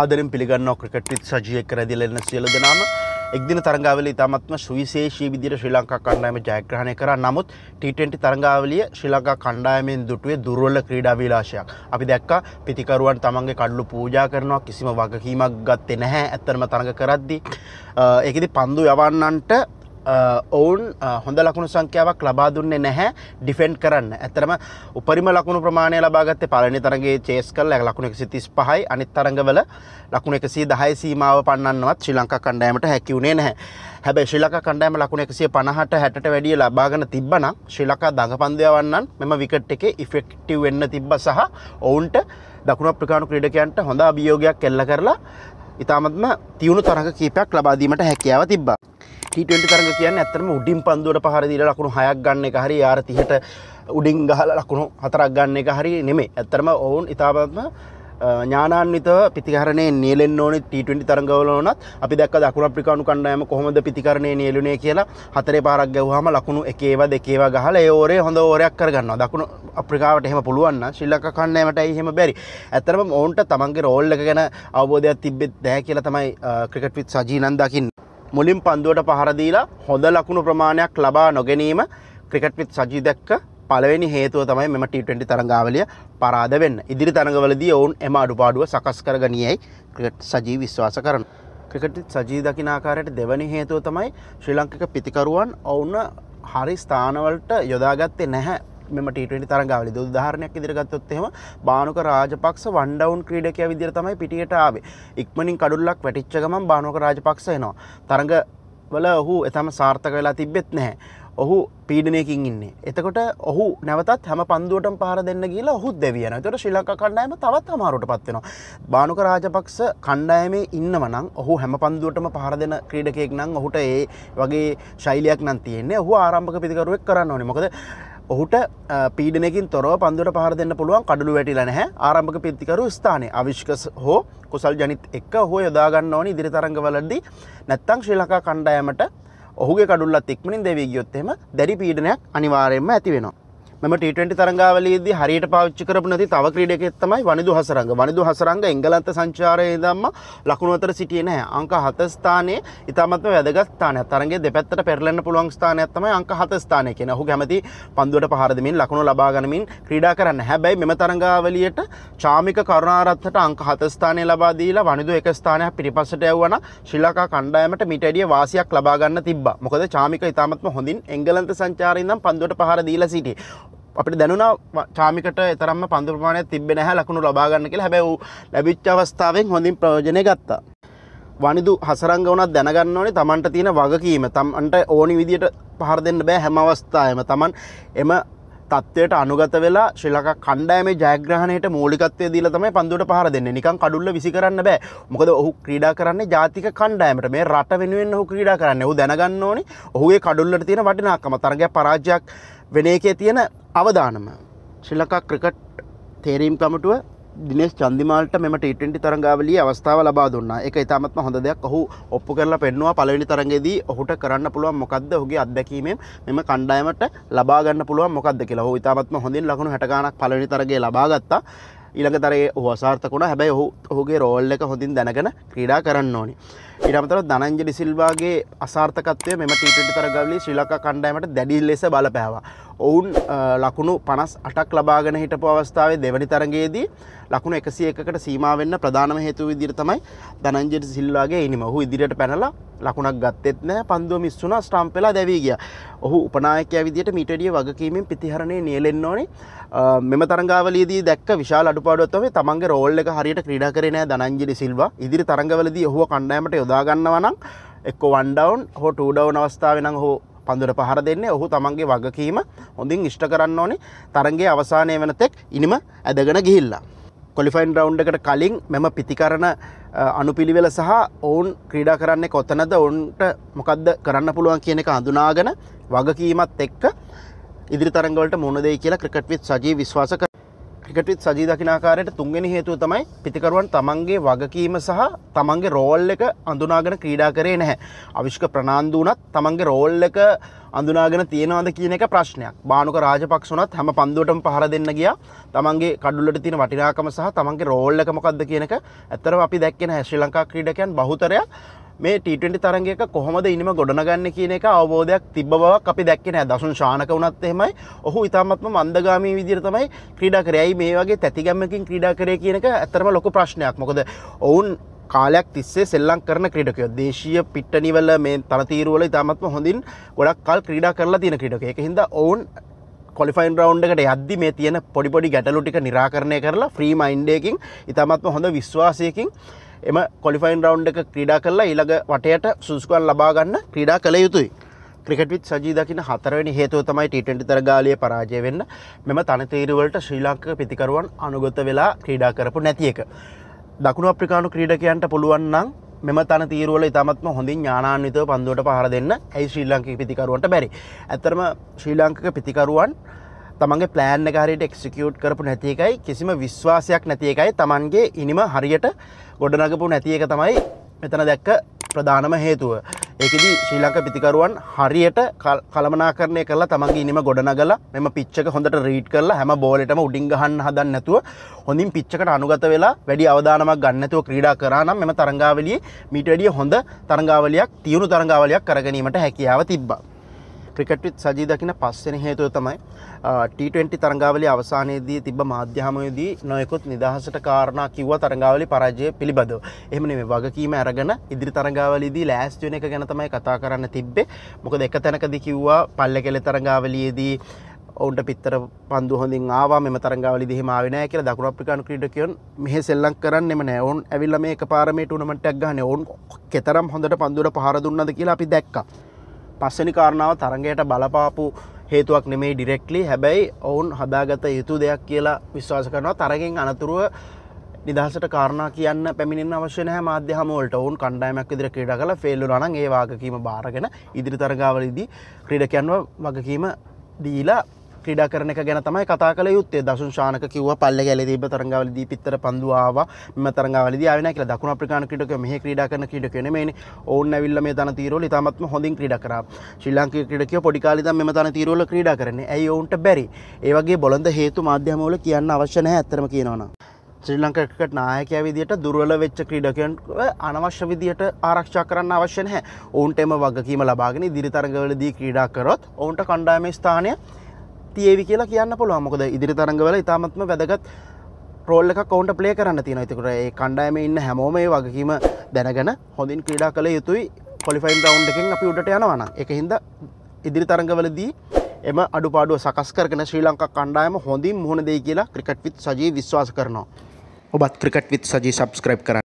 ආදරෙන් පිළිගන්න ක්‍රිකට් විත් සජය කරදිල එන්න සියලු දෙනාම එක්දින තරගාවල ඉතාමත්ම සුවිශේෂී විදිර ශ්‍රී ලංකා කණ්ඩායම ජයග්‍රහණය කර නමුත් ටීටෙන්ටි තරගාවලිය ශ්‍රී ලංකා කණ්ඩායමෙන් දුටුවේ දුර්වල ක්‍රීඩා විලාශයක්. අපි දැක්ක පිතිකරුවන් තමන්ගේ කඩලු පූජා කරනවා කිසිම වගකීමක් ගත්තේ නැහැ ඇත්තරම තරඟ කරද්දී. ඒකෙදි පන්දු යවන්නන්ට ඔවුන් හොඳ ලකුණු සංඛ්‍යාවක් ලබා දුන්නේ නැහැ ඩිෆෙන්ඩ් කරන්න. ඇත්තරම උපරිම ලකුණු ප්‍රමාණය ලබාගත්තේ පළවෙනි තරගයේ චේස් කරලා ලකුණු 135යි අනිත් තරඟවල ලකුණු 110 සීමාව පන්නන්නවත් ශ්‍රී ලංකා කණ්ඩායමට හැකි වුණේ නැහැ. හැබැයි ශ්‍රී ලංකා කණ්ඩායම ලකුණු 150ට 60ට වැඩිය ලබාගෙන තිබ්බනම් ශ්‍රී ලංකා දඟපන්දය වන්නන් මෙම විකට් එකේ ඉෆෙක්ටිව් වෙන්න තිබ්බ සහ ඔවුන්ට දකුණු අප්‍රිකානු ක්‍රීඩකයන්ට හොඳ අභියෝගයක් එල්ල කරලා ඉතාමත්ම තියුණු තරඟ කීපයක් ලබාදීමට හැකියාව තිබ්බා. ටීටට තරග කියන්න ඇත්තම උඩින් පන්දුවට පහරදිල ලකුණු හයක් ගන්න එක හරි යාර තිහට උඩින් ගහල ලකුණු හතරක් ගන්න එක හරි නෙමේ ඇත්තරම ඔවුන් ඉතාපත්ම ඥානාන්විත පිතිහරණය නියලෙන් ඕන ටීටි තරගවලනත් අපි දක් දකුණ ප්‍රිකාණු කණ්ඩයම කොහොමද පිතිරණය නියලුණේ කියලා හතරේ පාරක් ගැවහම ලකුණු එකේව දෙකේව ගහල ඒෝරේ හොඳ ඕරයක් කරගන්න දකුණු අප්‍රිකාවට එහෙම පුළුවන්න ශිල්ලක කණ්ඩෑමට එහෙම බැරි ඇතරම ඔවුන්ට තමන්ගේ රෝල්ල ගැන අවබෝධයක් තිබෙත් දැ කියලා තමයි ක්‍රිකට් පිත් සජීනන් දකින්න මුලින් පන්දුවට පහරදීලා හොඳ ලකුණු ප්‍රමාණයක් ලබා නොගැනීම ක්‍රිකට්විත් සජී දැක්ක පලවෙනි හේතුව තමයි මෙම ට20 තරංගාවලිය පරාද වෙන්න ඉදිරි තරඟවලදී ඔවුන් එම අඩුපාඩුව සකස් කරගනියයි ක්‍රිකට් සජී විශ්වාස කරන. ක්‍රිකට් සජී දකිනාකාරයට දෙවනි හේතුව තමයි ශ්‍රී ලංකික පිතිකරුවන් ඔවුන්න හරි ස්ථානවලට යොදාගත්තේ නැහැ මෙම ටට තරගාවලි උදාහරණයක් ඉදිරිගත්තොත්තෙම බානුක රාජපක්ෂ වන්ඩවන් ක්‍රීඩකය විදිර තමයි පිටියට ආවේ ඉක්මනින් කඩුල්ලක් වැටිච්ච ගමන් බානුක රාජපක්ෂයනවා තරග වල ඔහු එතම සාර්ථක වෙලා තිබෙත් නැහැ ඔහු පීඩනයකින් ඉන්නේ එතකොට ඔහු නැවතත් හැම පන්දුවට පහර දෙන්න කියලා ඔහුත් දෙවියන තොට ශිලක කණ්ඩායම තවත් හමාරුට පත්වෙනවා බානුක රාජපක්ෂ කණ්ඩායමේ ඉන්නවනම් ඔහු හැම පන්දුවටම පහර දෙන ක්‍රීඩකයෙක් නම් ඔහුට ඒ වගේ ශෛලයක් නන් තියෙන්නේ ඔහු ආරම්භක පිතිකරුවක් කරන්න ඕනි මොකද ඔහුට පීඩනකින් තොරව පන්දුවට පහර දෙන්න පුළුවන් කඩළු වැටිලා නැහැ ආරම්භක පිත්තිකරු ස්ථානයේ අවිශ්කස හෝ කුසල් ජනිත් එක්ක හෝ යොදාගන්න ඕනි ඉදිරි තරඟවලදී නැත්තම් ශ්‍රී ලංකා කණ්ඩායමට ඔහුගේ කඩුල්ලත් ඉක්මනින් දෙවී ගියොත් එහෙම දැඩි පීඩනයක් අනිවාර්යයෙන්ම ඇති වෙනවා මෙම ටීටන්ටි තරංගාවලයේදී හරියට පාවිච්චි කරපු නැති තව ක්‍රීඩකයෙක් තමයි වනිදු හසරංග. වනිදු හසරංග එංගලන්ත සංචාරයේ ඉඳන්ම ලකුණු අතර සිටියේ නැහැ. අංක 7 ස්ථානයේ ඉතාමත්ම වැදගත් ස්ථානයක්. තරඟයේ දෙපැත්තට පෙරලෙන්න පුළුවන් ස්ථානයක් තමයි අංක 7 ස්ථානය කියන්නේ. ඔහු කැමති පන්දුවට පහර දෙමින් ලකුණු ලබා ගනිමින් ක්‍රීඩා කරන්න. හැබැයි මෙම තරඟාවලියට චාමික කරුණාරත්නට අංක 7 ස්ථානය ලබා දීලා වනිදු එක ස්ථානයක් පිටිපස්සට යවුවා නම් ශ්‍රී ලංකා කණ්ඩායමට මීට වැඩිය වාසියක් ලබා ගන්න තිබ්බා. මොකද චාමික ඉතාමත්ම හොඳින් එංගලන්ත සංචාරයෙන් නම් පන්දුවට පහර දීලා සිටියේ. අපිට දැනුණා චාමිකට එතරම්ම පන්දු ප්‍රමාණයක් තිබෙන්නේ නැහැ ලකුණු ලබා ගන්න කියලා. හැබැයි ඌ ලැබිච්ච අවස්ථාවෙන් හොඳින් ප්‍රයෝජනය ගත්තා. වනිදු හසරංග වනත් දැනගන්න ඕනේ තමන්ට තියෙන වගකීම. තමන්ට ඕනි විදියට පහර දෙන්න බෑ හැම අවස්ථාවෙම. තමන් එම තත්ත්වයට අනුගත වෙලා ශ්‍රී ලංකා කණ්ඩායමේ ජයග්‍රහණයට මූලිකත්වය දීලා තමයි පන්දුවට පහර දෙන්නේ. නිකන් කඩුල්ල විසි කරන්න බෑ. මොකද ඔහු ක්‍රීඩා කරන්නේ ජාතික කණ්ඩායමට. මේ රට වෙනුවෙන් ඔහු ක්‍රීඩා කරන්නේ. ඔහු දැනගන්න ඕනේ ඔහුගේ කඩුල්ලට තියෙන වටිනාකම. තරගයක් පරාජයක් වෙන එකේ තියෙන අවධානම ශ්‍රී ලංකා ක්‍රිකට් තේරීම් කමිටුව දිනේස් චන්දිමාල්ට මෙම ටීටෙන්ටි තරංගාවලිය අවස්ථාව ලබා දුන්නා. ඒක ඉතාමත්ම හොඳ දෙයක්. ඔහු ඔප්පු කරලා පෙන්නවා පළවෙනි තරඟයේදී ඔහුට කරන්න පුළුවන් මොකද්ද? ඔහුගේ අත්දැකීමෙන් මෙම කණ්ඩායමට ලබා ගන්න පුළුවන් මොකද්ද කියලා. ඔහු ඉතාමත්ම හොඳින් ලකුණු 60 ගණක් පළවෙනි තරඟයේ ලබා ගත්තා. ඉළඟතරේ හවාසාර්ථකුණ හැබැයි ඔහු ඔහුගේ රෝල් එක හොඳින් දැනගෙන ක්‍රීඩා කරන්න ඕනි. ඉරමතර දනංජලි සිල්වාගේ අසාර්ථකත්වය මෙම ටීටි තරගවලි ශ්‍රීලක කණ්ඩෑමට දැඩිල් ලෙස බලපෑවා ඔවුන් ලකුණු පනස් අටක් ලබාගෙන හිටපු අවස්ථාවේ දෙවැනි තරගයේදී ලකුණු එකසි එකකට සීමාවෙන්න ප්‍රධානම හේතු විදිර තමයි දනංජයට සිල්වාගේ ඉනිම ඔහු ඉදිරියට පැනලා ලකුණක් ගත්තෙත් නෑ පන්දුව මිස්සුන ස්ට්‍රම්පෙලා දැවී ගිය ඔහු උපනායක ඇවිදිට මිටඩිය වගකීමෙන් පිතිහරණය නියලෙන්න ඕනේ මෙම තරංගාවලදී දැක් විශාල අඩුපාඩුවත්වේ තමන්ගේ රෝල් එක හරියට ක්‍රඩා කරනෑ දනංජලි සිල්වා ඉදිරි තරංගවලදී ඔහුව කණ්ඩෑමට යොදාගන්නවනම් එක්ක වන්ඩවන් හෝ ටඩවන් අවස්ථාවෙන හෝ පඳුර පහර දෙන්නේ ඔහු තමන්ගේ වගකීම හොඳින් ඉෂ්ට කරන්න ඕනේ තරගේ අවසානය වෙනතෙක් ඉනිම ඇදගෙන ගිහිල්ලා. කොලිෆයින් රවන්් එකට කලින් මෙම පිතිකරණ අනුපිළිවෙල සහ ඔවුන් ක්‍රීඩා කරන්නේ කොතනද ඔවුන්ට මොකක්ද කරන්න පුළුවන් කියන එක හඳුනාගෙන වගකීමත් එක්ක ඉදිරි තරගවලට මුණදේ කියලා ක්‍රිකට් විත් සජී විශ්වාස ක්‍රිකට්විත් සජී දකින ආකාරයට තුන්වෙනි හේතුව තමයි පිතිකරුවන් තමන්ගේ වගකීම සහ තමන්ගේ රෝල් එක අඳුනාගෙන ක්‍රීඩා කරේ නැහැ. අවිෂ්ක ප්‍රනාන්දු වුණත් තමන්ගේ රෝල් එක අඳුනාගෙන තියෙනවද කියන එක ප්‍රශ්නයක්. බානුක රාජපක්ෂ උනත් හැම පන්දුවටම පහර දෙන්න ගියා. තමන්ගේ කඩුල්ලට තියෙන වටිනාකම සහ තමන්ගේ රෝල් එක මොකද්ද කියන එක ඇත්තටම අපි දැක්කේ නැහැ. ශ්‍රී ලංකා ක්‍රීඩකයන් බහුතරයක් මේ ටීටි තරගේක කොහොමද ඉනිම ගොඩනගන්න කියන එක අවබෝධයක් තිබ බවක් අපි දැක්කෙන දසුන් ශානක වනත් එහෙමයි ඔහු ඉතාමත්ම මන්දගාමී විදිර තමයි ක්‍රඩා කරයයි මේ වගේ තැතිගම්මකින් ක්‍රඩා කරය කියනක ඇතරම ලොක ප්‍රශ්නයක් මොකද ඔවුන් කාලයක් තිස්සේ සෙල්ලං කරන ක්‍රඩකය දේශීය පිට්ටනිවල මේ තරතීරුවල ඉතාමත්ම හොඳින් ගොඩක් කල් ක්‍රඩා කරලා තියෙන ක්‍රඩක එක හිද ඔවුන් කොලිෆයින් රවන්් එකට යද්දි මේ තියෙන පොඩිපොඩි ගැටලු ටික නිරාකරණය කරලා ෆ්‍රී මයින්්ඩයකින් ඉතාමත්ම හොඳ විශ්වාසයකින් එම කොලිෆයින් රවන්් එක ක්‍රීඩා කරලා ඊළඟ වටයට සුස්කුවන් ලබාගන්න ක්‍රීඩා කළ යුතුයි ක්‍රිකටවිත් සජීදකින හතරවැනි හේතුව තමයි ටට තරගාලය පරාජය වෙන්න මෙම තනතේරුවලට ශ්‍රී ලාංක පිතිකරුවන් අනුගොත වෙලා ක්‍රීඩා කරපු නැති එක. දකුණු අප්‍රිකානු ක්‍රීඩකයන්ට පුළුවන්නම් මෙම තන තීරුවල ඉතාමත්ම හොඳින් ඥානාන්විතව පන්දුවට පහර දෙන්න ඇයි ශ්‍රී ලාංකික පිතිකරුවන්ට බැරි. ඇත්තරම ශ්‍රී ලාංකික පිතිකරුවන් තමන්ගේ ප්ලෑන් එක හරියට එක්සිකියුට් කරපු නැති එකයි කිසිම විශ්වාසයක් නැති එකයි තමන්ගේ ඉනිම හරියට ගොඩනගපු නැති එක තමයි මෙතන දැක්ක ප්‍රධානම හේතුව. ඒකෙදි ශ්‍රී ලංක පිතිකරුවන් හරියට කළමනාකරණය කරලා තමන්ගේ ඉනිම ගොඩනගලා මෙම පිච්චක හොඳට රීඩ් කරලා හැම බෝලෙටම උඩින් ගහන්න හදන්න නැතුව හොඳින් පිච්චකට අනුගත වෙලා වැඩි අවදානමක් ගන්න නැතුව ක්‍රීඩා කරා නම් මෙම තරඟාවලියේ මීට වැඩිය හොඳ තරඟාවලියක් තියුණු තරඟාවලියක් කරගැනීමට හැකියාව තිබ්බා. ක්‍රිකට්විත් සජීද කියන පස්සෙන හේතුව තමයි T20 තරඟාවලි අවසානයේදී තිබ්බ මාධ්‍යහමයේදී නොයෙකුත් නිදහසට කාරණා කිව්ව තරඟාවලි පරාජය පිළිබඳව. එහෙම නෙමෙයි වගකීම අරගෙන ඉදිරි තරඟාවලියේදී ලෑස්ති වෙන එක ගැන තමයි කතා කරන්න තිබ්බේ. මොකද එක තැනකදී කිව්වා පල්ලෙකෙල තරඟාවලියේදී ඔවුන්ට පිත්තර පන්දු හොඳින් ආවා මෙම තරඟාවලි දෙහිම ආවේ නැහැ කියලා දකුණු අප්‍රිකානු ක්‍රීඩකයන් මෙහෙ සෙල්ලම් කරන්නෙම නැහැ. ඔවුන් ඇවිල්ලා මේ එකපාර මේ ටුර්නමන්ට් එකක් ගහන්නේ. ඔවුන් කතරම් හොඳට පන්දුවට පහර දුන්නද කියලා අපි දැක්කා. පස්සනි කාරණාව තරගයට බලපාපු හේතුවක් නෙමේ ඩිරෙක්ලි හැබැයි ඔවුන් හදාගත යුතු දෙයක් කියලා විශ්වාස කරනවා තරගෙන් අනතුරුව නිදහසට කාරණා කියන්න පැමිණෙන් අවශ්‍යන මාධ්‍යහමෝලට ඔවුන් කණ්ඩායමක් විදිර ක්‍රඩ කළ ෆෙල්ලුනන් ඒ වාගකීම භාරගෙන ඉදිරි තරගාවලදී ක්‍රඩකයන්ව වගකීම දීලා ක්‍රඩා කරන ගැන තමයි කතා කල යුත්තේ දසුන් ශානක කිව පල්ල ගැල දීබ තරංගවල දී පිත්තර පන්දුවා මෙම තරංගවල දන කියල දකුණ අප්‍රිකාන ක්‍රටක මෙහ ක්‍රඩා කරන කට කෙනෙ මේ ඕන්න විල්ල මේ තන තීරෝල තමත්ම හොඳින් ක්‍රඩ කර ශිල්ලාංක ක්‍රටක පොඩිකාලද මෙම තන තීරෝල ක්‍රඩා කරන ඇයි ඔවුන්ට බැරි ඒවගේ බොලොඳ හේතු මාධ්‍යමෝල කියන්න අවශ්‍යනය ඇතරම කියනවා. ශ්‍රී ලංකකට නායකය විදියට දුර්වල වෙච්ච ක්‍රීඩකයන් අනවශ්‍ය විදියට ආරක්ෂා කරන්න අවශ්‍ය නැහැ. ඔවුන්ට එම වගකීම ලබාගෙන ඉදිරි තරඟවලදී ක්‍රීඩා කරොත් ඔවුන්ට කණ්ඩායමේ ස්ථානය තියවි කියලා කියන්න පුළුව මොකද ඉදිරි තරඟවල ඉතාමත්ම වැදගත් රෝල්ල එකක් ඔවුන්ට ප්ලේ කරන්න තියෙන එතකට ඒ කණ්ඩායම ඉන්න හැමෝම ඒ වගකීම දැනගෙන හොඳින් ක්‍රීඩා කළ යුතුයි කොලිෆයින් රවන්් එකෙන් අපි උඩට යනවන එක හින්ද ඉදිරි තරඟවලදී එම අඩුපාඩුව සකස් කරන ශ්‍රී ලංකා කණ්ඩායම හොඳින් මුහුණ දෙයි කියලා ක්‍රිකට් විත් සජී විශ්වාස කරනවා ඔබත් ක්‍රිකට් විත් සජී සබස්ක්‍රයිබ් කර